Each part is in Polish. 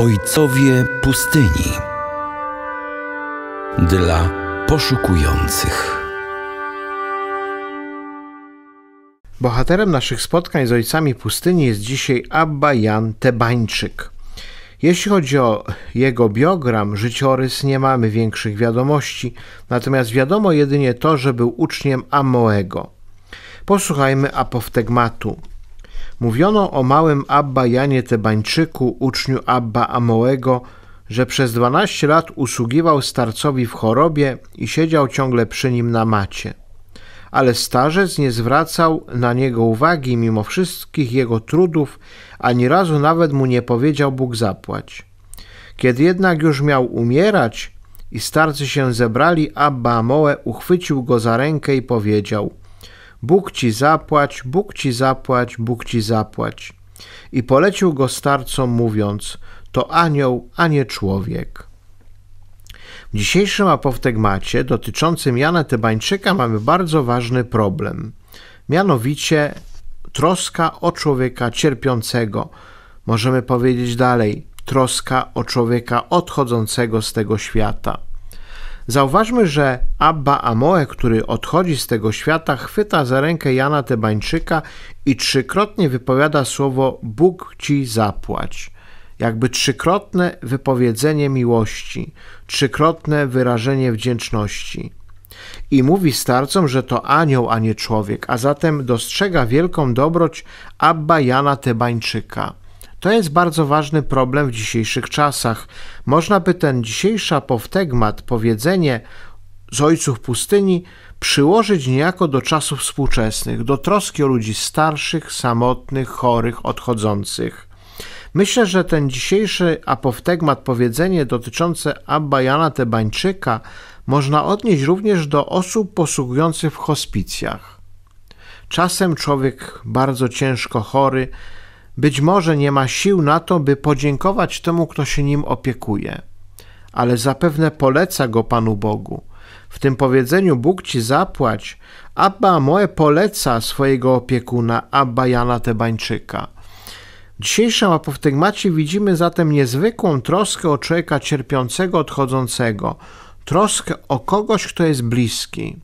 Ojcowie Pustyni dla poszukujących. Bohaterem naszych spotkań z ojcami pustyni jest dzisiaj Abba Jan Tebańczyk. Jeśli chodzi o jego biogram, życiorys, nie mamy większych wiadomości, natomiast wiadomo jedynie to, że był uczniem Amoego. Posłuchajmy apoftegmatu. Mówiono o małym Abba Janie Tebańczyku, uczniu Abba Amołego, że przez 12 lat usługiwał starcowi w chorobie i siedział ciągle przy nim na macie. Ale starzec nie zwracał na niego uwagi mimo wszystkich jego trudów, ani razu nawet mu nie powiedział Bóg zapłać. Kiedy jednak już miał umierać i starcy się zebrali, Abba Amoe uchwycił go za rękę i powiedział – Bóg ci zapłać, Bóg ci zapłać, Bóg ci zapłać. I polecił go starcom, mówiąc: To anioł, a nie człowiek. W dzisiejszym apoftegmacie dotyczącym Jana Tebańczyka mamy bardzo ważny problem, mianowicie troska o człowieka cierpiącego. Możemy powiedzieć dalej, troska o człowieka odchodzącego z tego świata. Zauważmy, że Abba Amoe, który odchodzi z tego świata, chwyta za rękę Jana Tebańczyka i trzykrotnie wypowiada słowo Bóg ci zapłać. Jakby trzykrotne wypowiedzenie miłości, trzykrotne wyrażenie wdzięczności. I mówi starcom, że to anioł, a nie człowiek, a zatem dostrzega wielką dobroć Abba Jana Tebańczyka. To jest bardzo ważny problem w dzisiejszych czasach. Można by ten dzisiejszy apoftegmat, powiedzenie z ojców pustyni, przyłożyć niejako do czasów współczesnych, do troski o ludzi starszych, samotnych, chorych, odchodzących. Myślę, że ten dzisiejszy apoftegmat, powiedzenie dotyczące Abba Jana Tebańczyka można odnieść również do osób posługujących w hospicjach. Czasem człowiek bardzo ciężko chory być może nie ma sił na to, by podziękować temu, kto się nim opiekuje, ale zapewne poleca go Panu Bogu. W tym powiedzeniu Bóg ci zapłać, Abba Moe poleca swojego opiekuna, Abba Jana Tebańczyka. W dzisiejszym apoftegmacie widzimy zatem niezwykłą troskę o człowieka cierpiącego, odchodzącego, troskę o kogoś, kto jest bliski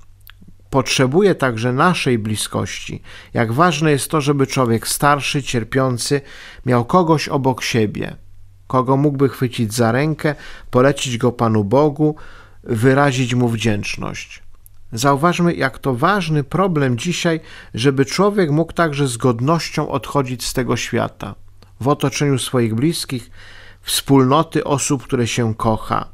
potrzebuje także naszej bliskości. Jak ważne jest to, żeby człowiek starszy, cierpiący miał kogoś obok siebie, kogo mógłby chwycić za rękę, polecić go Panu Bogu, wyrazić mu wdzięczność. Zauważmy, jak to ważny problem dzisiaj, żeby człowiek mógł także z godnością odchodzić z tego świata, w otoczeniu swoich bliskich, wspólnoty osób, które się kocha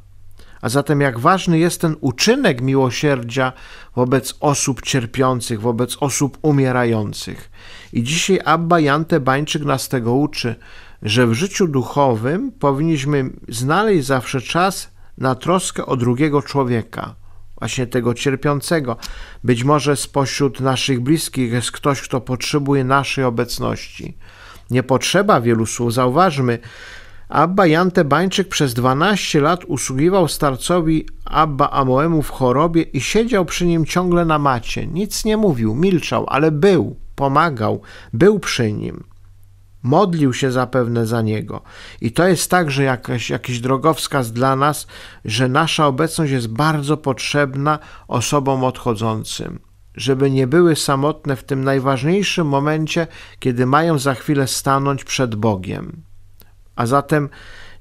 a zatem, jak ważny jest ten uczynek miłosierdzia wobec osób cierpiących, wobec osób umierających. I dzisiaj Abba Jan Tebańczyk nas tego uczy, że w życiu duchowym powinniśmy znaleźć zawsze czas na troskę o drugiego człowieka, właśnie tego cierpiącego. Być może spośród naszych bliskich jest ktoś, kto potrzebuje naszej obecności. Nie potrzeba wielu słów, zauważmy, Abba Jan Tebańczyk przez 12 lat usługiwał starcowi Abba Amoemu w chorobie i siedział przy nim ciągle na macie. Nic nie mówił, milczał, ale był, pomagał, był przy nim. Modlił się zapewne za niego. I to jest także jakaś, jakiś drogowskaz dla nas, że nasza obecność jest bardzo potrzebna osobom odchodzącym żeby nie były samotne w tym najważniejszym momencie, kiedy mają za chwilę stanąć przed Bogiem. A zatem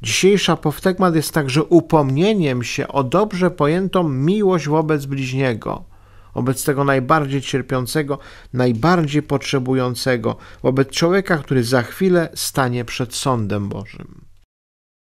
dzisiejsza powtegmat jest także upomnieniem się o dobrze pojętą miłość wobec bliźniego, wobec tego najbardziej cierpiącego, najbardziej potrzebującego, wobec człowieka, który za chwilę stanie przed sądem Bożym.